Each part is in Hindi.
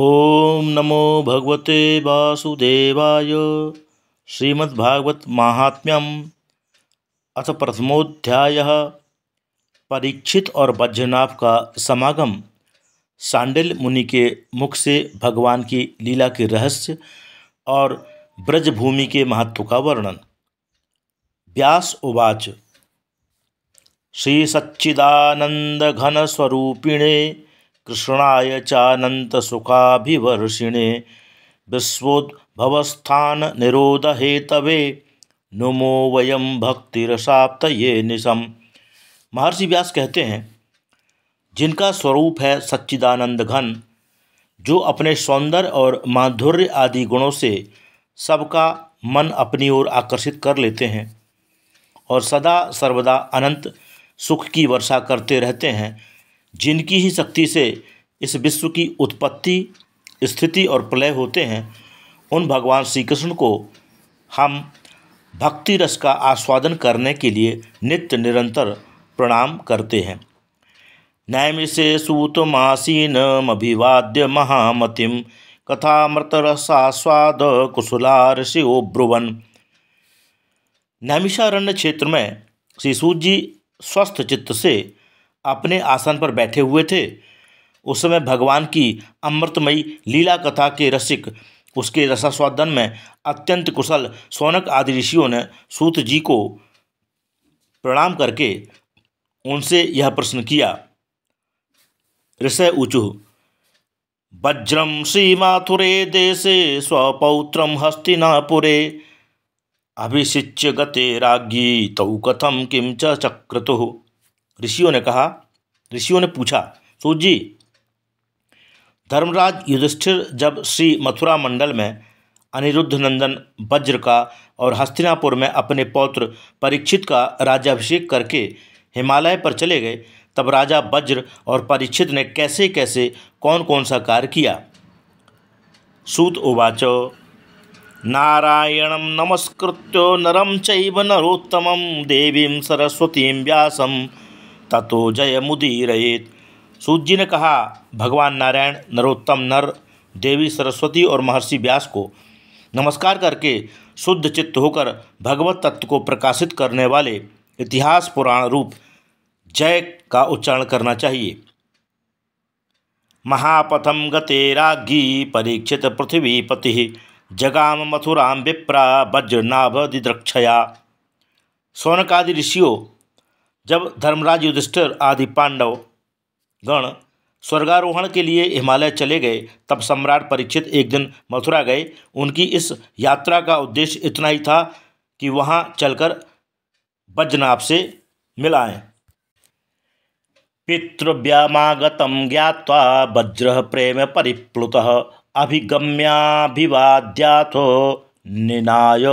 ओम नमो भगवते वासुदेवाय श्रीमद्भागवत महात्म्यम अथ प्रथमोध्याय परीक्षित और बज्रनाभ का समागम सांडिल मुनि के मुख से भगवान की लीला के रहस्य और ब्रजभूमि के महत्व का वर्णन व्यास उवाच श्री सच्चिदानंद घन स्वरूपिणे कृष्णाय चानन्तसुखाभिवर्षिणे विश्वोद्भवस्थाननिरोधहेतवे नुमो वयम भक्तिरसाप्त ये निशम महर्षि व्यास कहते हैं जिनका स्वरूप है सच्चिदानंद घन जो अपने सौंदर्य और माधुर्य आदि गुणों से सबका मन अपनी ओर आकर्षित कर लेते हैं और सदा सर्वदा अनंत सुख की वर्षा करते रहते हैं जिनकी ही शक्ति से इस विश्व की उत्पत्ति स्थिति और प्रलय होते हैं उन भगवान श्री कृष्ण को हम भक्ति रस का आस्वादन करने के लिए नित्य निरंतर प्रणाम करते हैं नैमिषे सूतमासीनमभिवाद्य महामतिम कथामृतरसास्वाद कुशलार्षिओ ब्रुवन नैमिषारण्य क्षेत्र में श्री सूत जी स्वस्थ चित्त से अपने आसन पर बैठे हुए थे उस समय भगवान की अमृतमयी लीला कथा के रसिक उसके रसास्वादन में अत्यंत कुशल सोनक आदि ऋषियों ने सूत जी को प्रणाम करके उनसे यह प्रश्न किया ऋषय ऊचु वज्रम माथुरे देशे स्वपौत्रम हस्तिनापुरे अभिषिच्य गते राज्ञी तौ कथम किम चक्रतु ऋषियों ने कहा ऋषियों ने पूछा सूत जी धर्मराज युधिष्ठिर जब श्री मथुरा मंडल में अनिरुद्ध नंदन वज्र का और हस्तिनापुर में अपने पौत्र परीक्षित का राज्याभिषेक करके हिमालय पर चले गए तब राजा वज्र और परीक्षित ने कैसे कैसे कौन कौन सा कार्य किया सूत उवाचो नारायण नमस्कृत्यो नरम चैव नरोत्तम देवीं सरस्वती व्यासम ततो जय मुदीरयेत सूत जी ने कहा भगवान नारायण नरोत्तम नर देवी सरस्वती और महर्षि व्यास को नमस्कार करके शुद्ध चित्त होकर भगवत तत्व को प्रकाशित करने वाले इतिहास पुराण रूप जय का उच्चारण करना चाहिए महापथम गतेरागी परीक्षित पृथ्वीपति जगाम मथुराम विप्रा वज्रनाभ दिद्रक्षया सौनकादि ऋषियों जब धर्मराज युधिष्ठिर आदि पांडव गण स्वर्गारोहण के लिए हिमालय चले गए तब सम्राट परीक्षित एक दिन मथुरा गए उनकी इस यात्रा का उद्देश्य इतना ही था कि वहाँ चलकर बजनाप से मिलाएं पितृव्यमागत ज्ञावा वज्र प्रेम परिप्लुत अभिगम्याभिवाद्याथो निनाय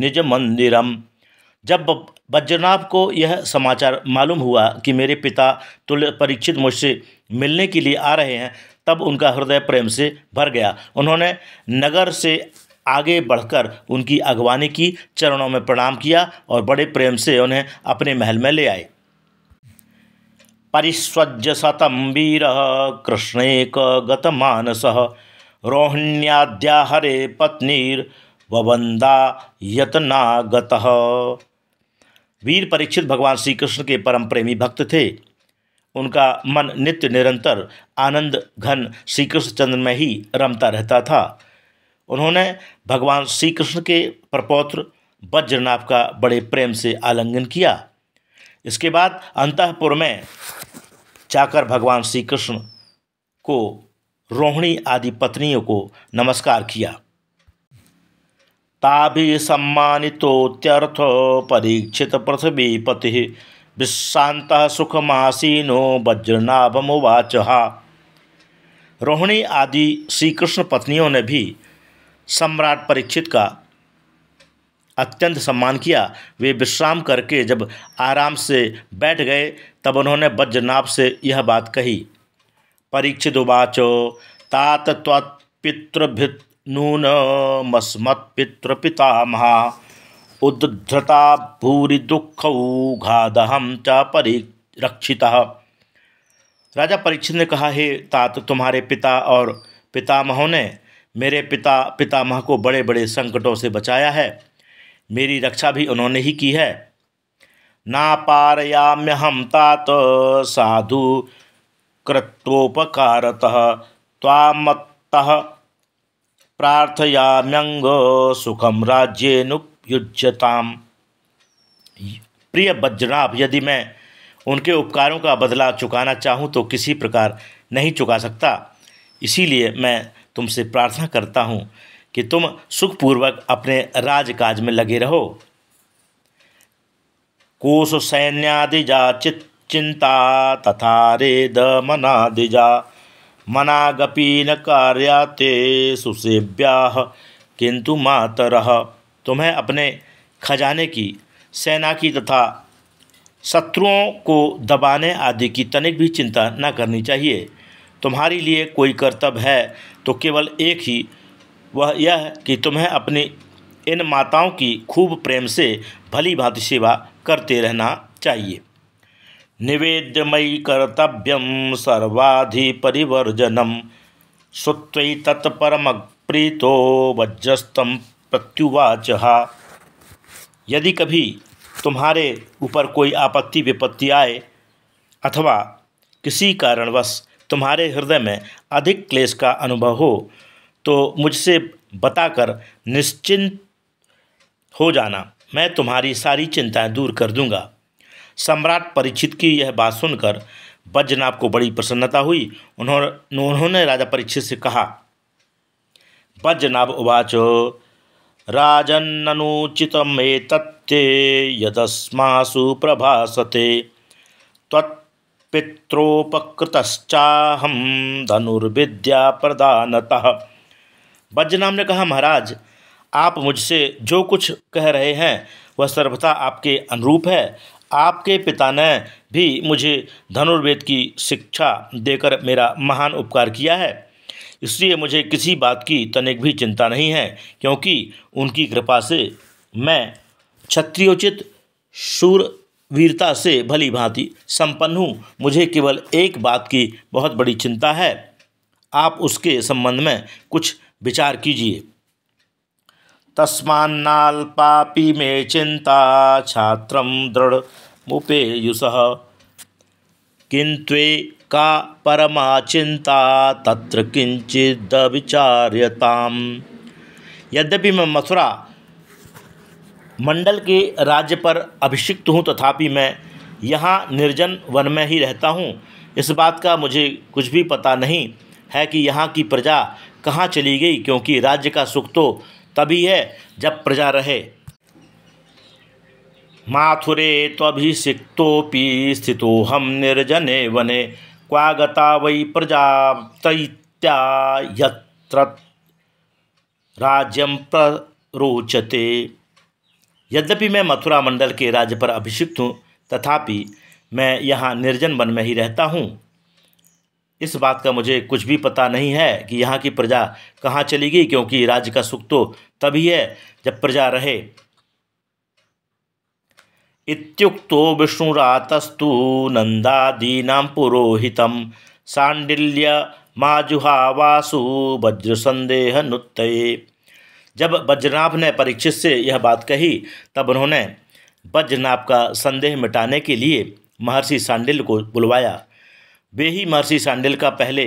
निज मंदिरम जब बज्रनाभ को यह समाचार मालूम हुआ कि मेरे पिता तुल्य परीक्षित मुझसे मिलने के लिए आ रहे हैं तब उनका हृदय प्रेम से भर गया उन्होंने नगर से आगे बढ़कर उनकी अगवानी की चरणों में प्रणाम किया और बड़े प्रेम से उन्हें अपने महल में ले आए परिस्वज्य सतम वीर कृष्णेक गतमानस रोहिण्याद्या हरे पत्नीर वंदा यतना गतः वीर परीक्षित भगवान श्री कृष्ण के परम प्रेमी भक्त थे उनका मन नित्य निरंतर आनंद घन श्री कृष्ण चंद्र में ही रमता रहता था उन्होंने भगवान श्री कृष्ण के प्रपौत्र वज्रनाभ का बड़े प्रेम से आलिंगन किया इसके बाद अंतपुर में जाकर भगवान श्री कृष्ण को रोहिणी आदि पत्नियों को नमस्कार किया ताभि सम्मानितोत्यर्थ परीक्षित पृथ्वीपति विश्रांत सुखमासीनो वज्रनाभमुवाच रोहिणी आदि श्रीकृष्ण पत्नियों ने भी सम्राट परीक्षित का अत्यंत सम्मान किया वे विश्राम करके जब आराम से बैठ गए तब उन्होंने वज्रनाभ से यह बात कही परीक्षित उवाचो तात पितृभित नून नूनमस्मत्पितृपितामहा उद्धृता भूरि हम च परिरक्षिता राजा परीक्षित ने कहा हे तात तुम्हारे पिता और पितामहों ने मेरे पिता पितामह को बड़े बड़े संकटों से बचाया है मेरी रक्षा भी उन्होंने ही की है ना पारयाम्य हम तात साधु कृत्पकारत त्वामत्तः प्रार्थयाम्यंगो सुखम राज्य नुपयुजता प्रिय बज्रनाभ यदि मैं उनके उपकारों का बदला चुकाना चाहूँ तो किसी प्रकार नहीं चुका सकता इसीलिए मैं तुमसे प्रार्थना करता हूँ कि तुम सुखपूर्वक अपने राजकाज में लगे रहो कोश सैन्यादिजा चिंता तथा रेद मनादिजा मनागपी न कार्याते सुसेव्या किंतु मातर तुम्हें अपने खजाने की सेना की तथा शत्रुओं को दबाने आदि की तनिक भी चिंता न करनी चाहिए तुम्हारी लिए कोई कर्तव्य है तो केवल एक ही वह यह कि तुम्हें अपनी इन माताओं की खूब प्रेम से भली भांति सेवा करते रहना चाहिए निवेद्य मयि कर्तव्यम परिवर्जनम श्रुत्वि तत्परम प्रीतो वज्रस्तम प्रत्युवाच यदि कभी तुम्हारे ऊपर कोई आपत्ति विपत्ति आए अथवा किसी कारणवश तुम्हारे हृदय में अधिक क्लेश का अनुभव हो तो मुझसे बताकर निश्चिंत हो जाना मैं तुम्हारी सारी चिंताएं दूर कर दूंगा सम्राट परीक्षित की यह बात सुनकर बजनाब को बड़ी प्रसन्नता हुई उन्होंने उन्होंने राजा परीक्षित से कहा वज्रनाभ उवाच राजन्ननुचितमे तत्ते यदस्मासु प्रभासते त्वत्पित्रोपकृतश्चाहं धनुर्विद्या प्रदानतः बजनाम ने कहा महाराज आप मुझसे जो कुछ कह रहे हैं वह सर्वथा आपके अनुरूप है आपके पिता ने भी मुझे धनुर्वेद की शिक्षा देकर मेरा महान उपकार किया है इसलिए मुझे किसी बात की तनिक भी चिंता नहीं है क्योंकि उनकी कृपा से मैं क्षत्रियोचित शूर वीरता से भली भांति संपन्न हूँ मुझे केवल एक बात की बहुत बड़ी चिंता है आप उसके संबंध में कुछ विचार कीजिए तस्मापी मे चिंता छात्र दृढ़ मुपेयुष किन्त्वे का परमा चिंता तत्र किंचिद विचार्यताम यद्यपि मैं मथुरा मंडल के राज्य पर अभिषिक्त हूँ तथापि मैं यहाँ निर्जन वन में ही रहता हूँ इस बात का मुझे कुछ भी पता नहीं है कि यहाँ की प्रजा कहाँ चली गई क्योंकि राज्य का सुख तो तभी है जब प्रजा रहे माथुरे स्थित हम निर्जने वने क्वागता वै प्रजा यत्र राज्यम प्ररोचते यद्यपि मैं मथुरा मंडल के राज्य पर अभिषिक्त हूँ तथापि मैं यहाँ निर्जन वन में ही रहता हूँ इस बात का मुझे कुछ भी पता नहीं है कि यहाँ की प्रजा कहाँ चली गई क्योंकि राज्य का सुख तो तभी है जब प्रजा रहे इत्युक्तो विष्णुरातस्तु नंदादीना पुरोहित सांडिल्य माजुहावासु वज्र संदेह नुत जब वज्रनाभ ने परीक्षित से यह बात कही तब उन्होंने वज्रनाभ का संदेह मिटाने के लिए महर्षि सांडिल्य को बुलवाया वे ही महर्षि का पहले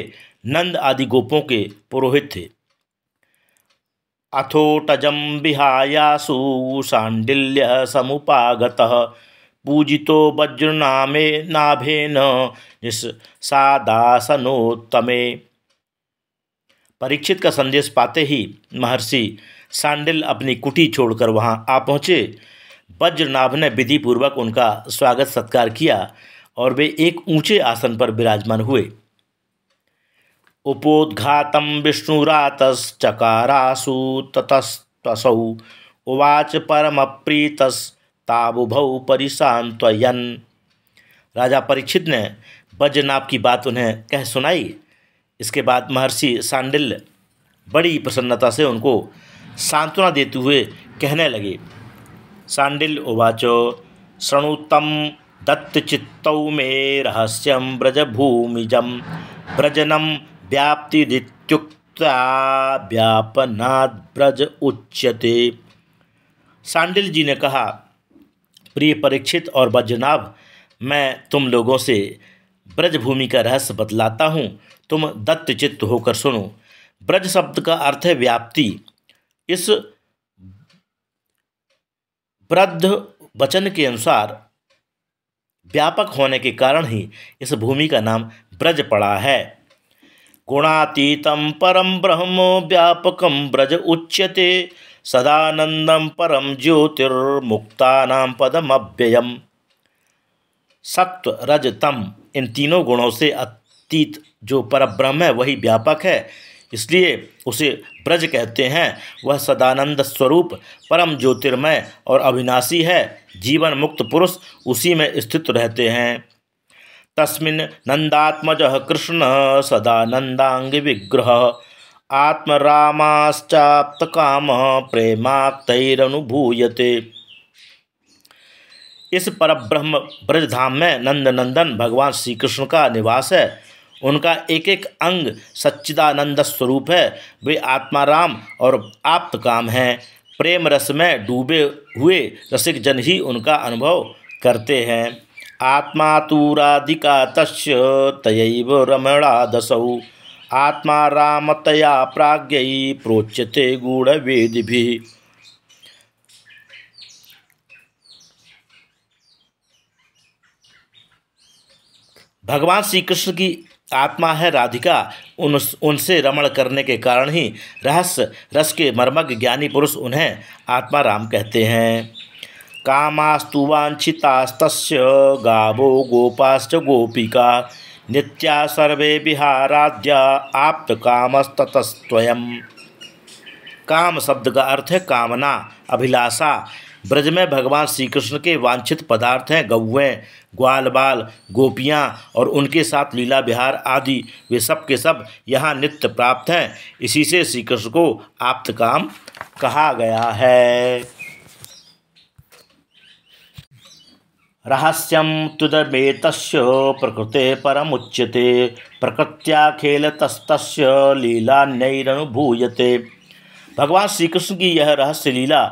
नंद आदि गोपों के पुरोहित थे टजम बिहायासु सांडिल्य समुपागत पूजितो वज्रनामे नाभेन जिस सादासनोत्तमे परीक्षित का संदेश पाते ही महर्षि सांडिल अपनी कुटी छोड़कर वहां आ पहुँचे वज्रनाभ ने विधि पूर्वक उनका स्वागत सत्कार किया और वे एक ऊंचे आसन पर विराजमान हुए उपोद्घातम विष्णुरातश्चकारासु ततस्तसौ उवाच परमप्रीतस्ताबुभौ परिशांतयन राजा परीक्षित ने बज्रनाभ की बात उन्हें कह सुनाई इसके बाद महर्षि सांडिल्य बड़ी प्रसन्नता से उनको सांत्वना देते हुए कहने लगे सांडिल्य उवाचो शृणुतम दत्तचित्तौ मे भूमिज व्रजनम व्याप्तिदितुक्ता व्याप्तिरित्युक्ता व्यापनाद्व्रज उच्यते सांडिल जी ने कहा प्रिय परीक्षित और वज्रनाभ मैं तुम लोगों से ब्रजभूमि का रहस्य बतलाता हूँ तुम दत्तचित्त होकर सुनो ब्रज शब्द का अर्थ है व्याप्ति इस ब्रद्ध वचन के अनुसार व्यापक होने के कारण ही इस भूमि का नाम ब्रज पड़ा है गुणातीतम परम ब्रह्म व्यापकम ब्रज उच्यते सदानंदम परम ज्योतिर्मुक्ता नाम पदम अव्ययम सत्व रज तम इन तीनों गुणों से अतीत जो परब्रह्म है वही व्यापक है इसलिए उसे ब्रज कहते हैं वह सदानंद स्वरूप परम ज्योतिर्मय और अविनाशी है जीवन मुक्त पुरुष उसी में स्थित रहते हैं तस्मिन् नंदात्मज कृष्ण सदानंदांग विग्रह आत्मरामाश्चाप्त काम प्रेमाक्तरनुभूयते इस पर ब्रह्म ब्रजधाम में नंदनंदन भगवान श्री कृष्ण का निवास है उनका एक एक अंग सच्चिदानंद स्वरूप है वे आत्माराम और आप्त काम हैं प्रेम रस में डूबे हुए रसिक जन ही उनका अनुभव करते हैं आत्मा तूराधिका तस् तय रमणा दसौ आत्मा राम तया प्राज्ञ प्रोच्यते गूढ़ वेद भी भगवान श्री कृष्ण की आत्मा है राधिका उन उनसे रमण करने के कारण ही रहस्य रस के मर्मज्ञ ज्ञानी पुरुष उन्हें आत्मा राम कहते हैं कामास्तु वांछितास्त गावो गोपाश्च गोपिका नित्या सर्वे विहाराध्या आप्त कामस्ततस्वयं काम शब्द का अर्थ है कामना अभिलाषा ब्रज में भगवान श्री कृष्ण के वांछित पदार्थ हैं गौएँ ग्वाल बाल गोपियाँ और उनके साथ लीला विहार आदि वे सब के सब यहाँ नित्य प्राप्त हैं इसी से श्री कृष्ण को आप्त काम कहा गया है रहस्यम तुदमेत प्रकृते परमुच्यते प्रकृत्या लीला लीलान्यनुभूयते भगवान श्री कृष्ण की यह रहस्य लीला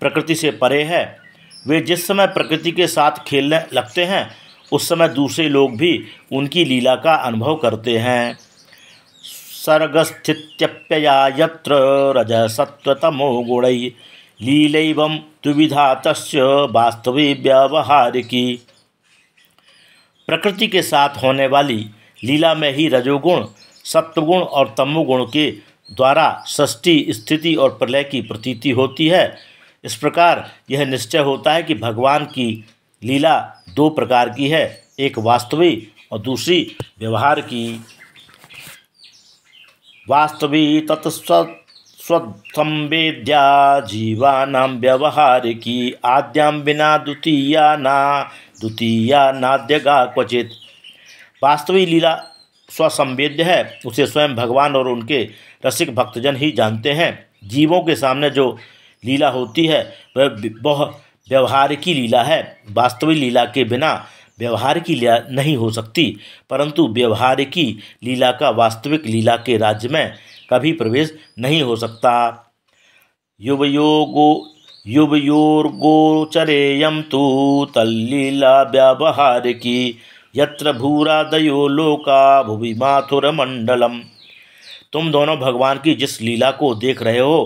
प्रकृति से परे है वे जिस समय प्रकृति के साथ खेलने लगते हैं उस समय दूसरे लोग भी उनकी लीला का अनुभव करते हैं सर्गस्थित्यप्यया रज सत्वतमो गुण लील दुविधा तस्वी व्यवहार की प्रकृति के साथ होने वाली लीला में ही रजोगुण सत्वगुण और तमोगुण के द्वारा सृष्टि स्थिति और प्रलय की प्रतीति होती है इस प्रकार यह निश्चय होता है कि भगवान की लीला दो प्रकार की है एक वास्तविक और दूसरी व्यवहार की जीवा नाम जीवाना की आद्याम बिना द्वितीया ना द्वितीया नाद्यगा क्वचित वास्तविक लीला स्वसंवेद्य है उसे स्वयं भगवान और उनके रसिक भक्तजन ही जानते हैं जीवों के सामने जो लीला होती है वह बहुत व्यवहार की लीला है वास्तविक लीला के बिना व्यवहार की लीला नहीं हो सकती परंतु व्यवहार की लीला का वास्तविक लीला के राज्य में कभी प्रवेश नहीं हो सकता युवयोगो यम तो तल्लीला व्यवहार की यत्र भूरादयो लोका भुवि माथुर मंडलम तुम दोनों भगवान की जिस लीला को देख रहे हो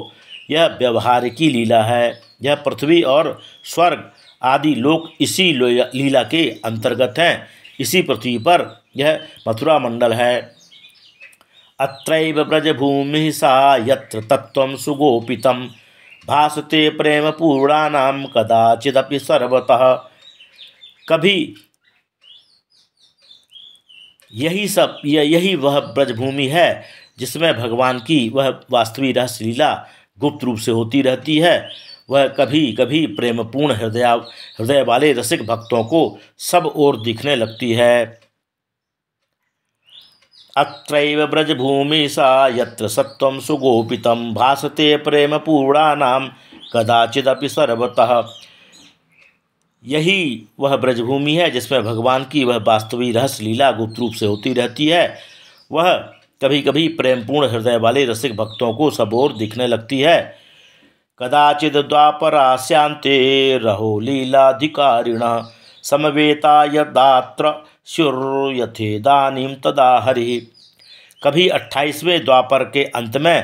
यह व्यवहारिकी लीला है यह पृथ्वी और स्वर्ग आदि लोक इसी लीला के अंतर्गत हैं इसी पृथ्वी पर यह मथुरा मंडल है अत्र ब्रजभूमि सा यत्र तत्व सुगोपित भासते प्रेम पूर्णा कदाचिदपि सर्वतः कभी यही सब यही वह ब्रजभूमि है जिसमें भगवान की वह वास्तविक रहस्य लीला गुप्त रूप से होती रहती है वह कभी कभी प्रेमपूर्ण हृदय हृदय वाले रसिक भक्तों को सब ओर दिखने लगती है अत्र ब्रजभूमि सा यत्र सत्वं सुगोपितं भासते प्रेमपूर्णानां कदाचिदपि सर्वतः यही वह ब्रजभूमि है जिसमें भगवान की वह वास्तविक रहस्य लीला गुप्त रूप से होती रहती है वह कभी कभी प्रेमपूर्ण हृदय वाले रसिक भक्तों को सबोर दिखने लगती है कदाचित द्वापरा द्वापरास्यांते रहो लीलाधिकारिण समवेता यदात्र दानीम तदा हरि कभी अट्ठाईसवें द्वापर के अंत में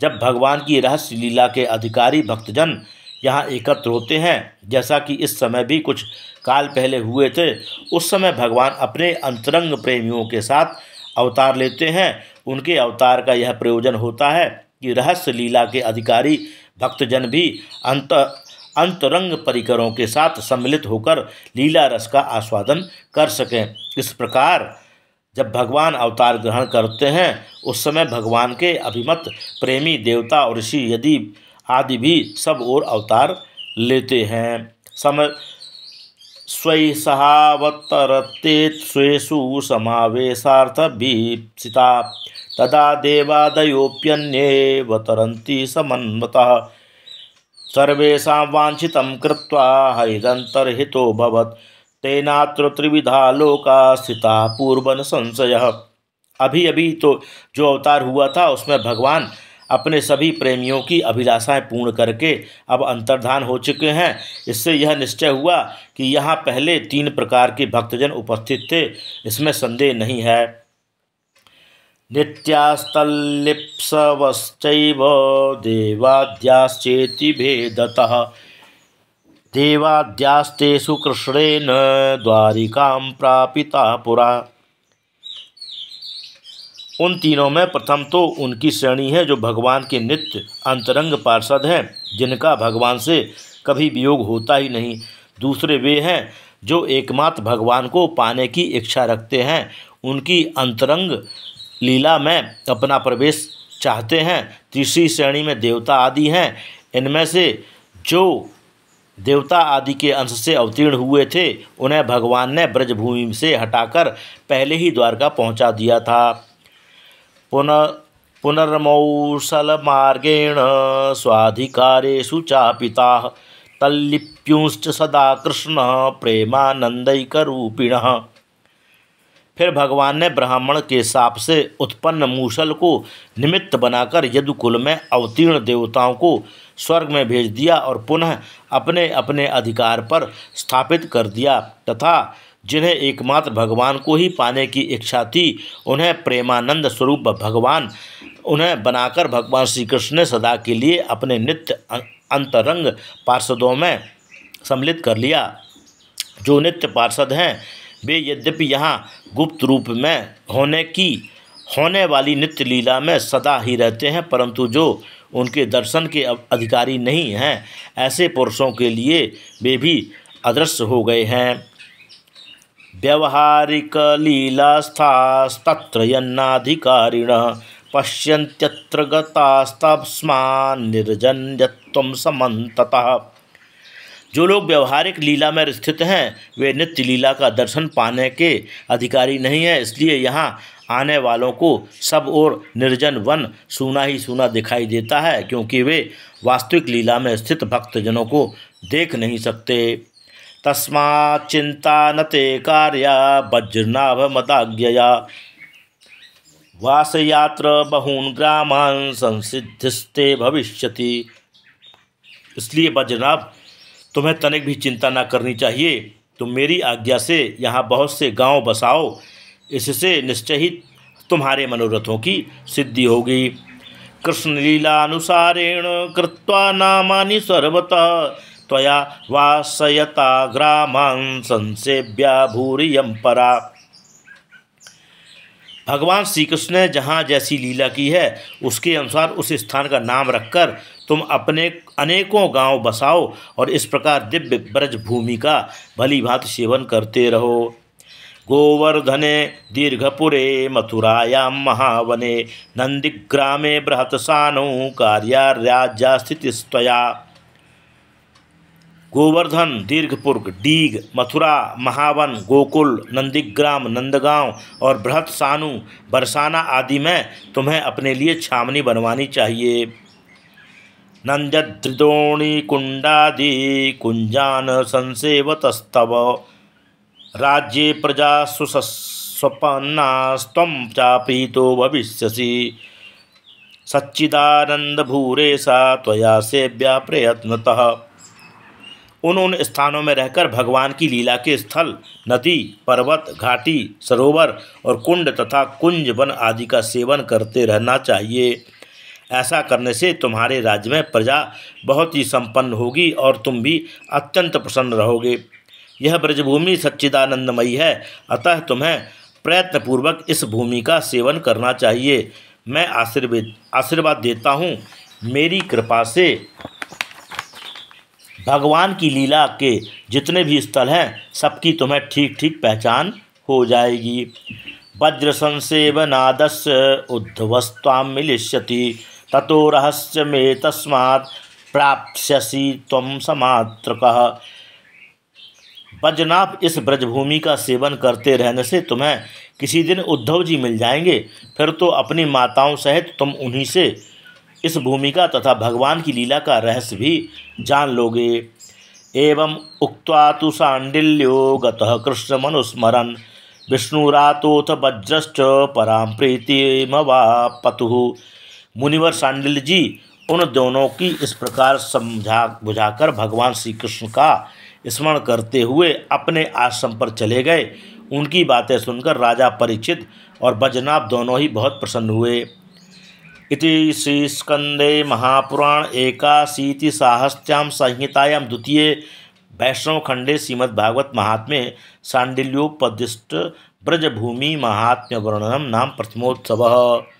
जब भगवान की रहस्य लीला के अधिकारी भक्तजन यहाँ एकत्र होते हैं जैसा कि इस समय भी कुछ काल पहले हुए थे उस समय भगवान अपने अंतरंग प्रेमियों के साथ अवतार लेते हैं उनके अवतार का यह प्रयोजन होता है कि रहस्य लीला के अधिकारी भक्तजन भी अंत अंतरंग परिकरों के साथ सम्मिलित होकर लीला रस का आस्वादन कर सकें इस प्रकार जब भगवान अवतार ग्रहण करते हैं उस समय भगवान के अभिमत प्रेमी देवता और ऋषि यदि आदि भी सब और अवतार लेते हैं समय स्वै सहावत्तरत्तेत् स्वेषु समावेशार्थभीप्सिता तदा देवादयोऽप्यन्ये समन्वतः सर्वेषां वाञ्छितं कृत्वा हरिदन्तर्हितोऽभवत् तेनात्र त्रिविधा लोका स्थिता पूर्वन संशयः अभी अभी तो जो अवतार हुआ था उसमें भगवान अपने सभी प्रेमियों की अभिलाषाएं पूर्ण करके अब अंतर्धान हो चुके हैं इससे यह निश्चय हुआ कि यहाँ पहले तीन प्रकार के भक्तजन उपस्थित थे इसमें संदेह नहीं है नित्यास्तल्लिप्सवश्चैव देवाद्याश्चेति भेदतः देवाद्यास्तेषु कृष्णेन द्वारिकां प्रापिता पुरा उन तीनों में प्रथम तो उनकी श्रेणी है जो भगवान के नित्य अंतरंग पार्षद हैं जिनका भगवान से कभी वियोग होता ही नहीं दूसरे वे हैं जो एकमात्र भगवान को पाने की इच्छा रखते हैं उनकी अंतरंग लीला में अपना प्रवेश चाहते हैं तीसरी श्रेणी में देवता आदि हैं इनमें से जो देवता आदि के अंश से अवतीर्ण हुए थे उन्हें भगवान ने ब्रजभूमि से हटाकर पहले ही द्वारका पहुंचा दिया था पुनः पुनर्मौसलमार्गेण स्वाधिकारेषु चापिता तल्लिप्युंश्च सदा कृष्ण प्रेमानंदकरूपिण फिर भगवान ने ब्राह्मण के साप से उत्पन्न मूसल को निमित्त बनाकर यदुकुल में अवतीर्ण देवताओं को स्वर्ग में भेज दिया और पुनः अपने अपने अधिकार पर स्थापित कर दिया तथा जिन्हें एकमात्र भगवान को ही पाने की इच्छा थी उन्हें प्रेमानंद स्वरूप भगवान उन्हें बनाकर भगवान श्री कृष्ण ने सदा के लिए अपने नित्य अंतरंग पार्षदों में सम्मिलित कर लिया जो नित्य पार्षद हैं वे यद्यपि यहाँ गुप्त रूप में होने की होने वाली नित्य लीला में सदा ही रहते हैं परंतु जो उनके दर्शन के अधिकारी नहीं हैं ऐसे पुरुषों के लिए वे भी अदृश्य हो गए हैं व्यवहारिकलीलास्थास्तत्र यन्नाधिकारिणः पश्यन्त्यत्र गतास्तस्मान्निर्जन्यत्वं समन्ततः जो लोग व्यवहारिक लीला में स्थित हैं वे नित्य लीला का दर्शन पाने के अधिकारी नहीं हैं इसलिए यहाँ आने वालों को सब और निर्जन वन सूना ही सूना दिखाई देता है क्योंकि वे वास्तविक लीला में स्थित भक्तजनों को देख नहीं सकते तस्माच्चिंता न ते कार्या वज्रनाभमदाज्ञया वासयात्र बहून ग्रामान संसिधिस्ते भविष्य इसलिए वज्रनाभ तुम्हें तनिक भी चिंता ना करनी चाहिए तुम मेरी आज्ञा से यहाँ बहुत से गांव बसाओ इससे निश्चय ही तुम्हारे मनोरथों की सिद्धि होगी अनुसारेण कृत्वा नामानि सर्वतः त्वया वासयता ग्रामान संसेव्या भूरियम परा भगवान श्री कृष्ण ने जहाँ जैसी लीला की है उसके अनुसार उस स्थान का नाम रखकर तुम अपने अनेकों गांव बसाओ और इस प्रकार दिव्य ब्रज भूमि का भली भात सेवन करते रहो गोवर्धने दीर्घपुरे मथुरायाम महावने नंदिग्रामे बृहतसानौ स्थित स्तया गोवर्धन दीर्घपुर डीग मथुरा महावन गोकुल नंदीग्राम नंदगांव और बृहत सानु बरसाना आदि में तुम्हें अपने लिए छावनी बनवानी चाहिए नंद्रोणी कुंडादि कुंजान स्तव राज्य प्रजा सुस्वपन्नास्व चापी तो भविष्य सच्चिदानंद सा त्वया सेव्या प्रयत्नतः उन उन स्थानों में रहकर भगवान की लीला के स्थल नदी पर्वत घाटी सरोवर और कुंड तथा कुंज वन आदि का सेवन करते रहना चाहिए ऐसा करने से तुम्हारे राज्य में प्रजा बहुत ही संपन्न होगी और तुम भी अत्यंत प्रसन्न रहोगे यह ब्रजभूमि सच्चिदानंदमयी है अतः तुम्हें प्रयत्नपूर्वक इस भूमि का सेवन करना चाहिए मैं आशीर्वेद आशीर्वाद देता हूँ मेरी कृपा से भगवान की लीला के जितने भी स्थल हैं सबकी तुम्हें ठीक ठीक पहचान हो जाएगी वज्र संसेवनादस्य उद्धवस्ताम मिलिष्यति ततो रहस्य में तस्मात् प्राप्यसी तम समात्र कह वज्रनाभ इस ब्रजभूमि का सेवन करते रहने से तुम्हें किसी दिन उद्धव जी मिल जाएंगे फिर तो अपनी माताओं सहित तुम उन्हीं से इस भूमिका तथा भगवान की लीला का रहस्य भी जान लोगे एवं उक्ता तो सांडिल्यो गृष्ण मनुस्मरन विष्णुरातोथ वज्रश्च पराम पतु मुनिवर सांडिल जी उन दोनों की इस प्रकार समझा बुझाकर भगवान श्री कृष्ण का स्मरण करते हुए अपने आश्रम पर चले गए उनकी बातें सुनकर राजा परिचित और बजनाभ दोनों ही बहुत प्रसन्न हुए श्री स्कंदे महापुराण एकाशीति साहस्याम संहितायाम द्वितीय वैष्णव खंडे श्रीमद भागवत महात्म्य सांडिल्योपदिष्ट ब्रजभूमि महात्म्य वर्णनम नाम प्रथमोत्सव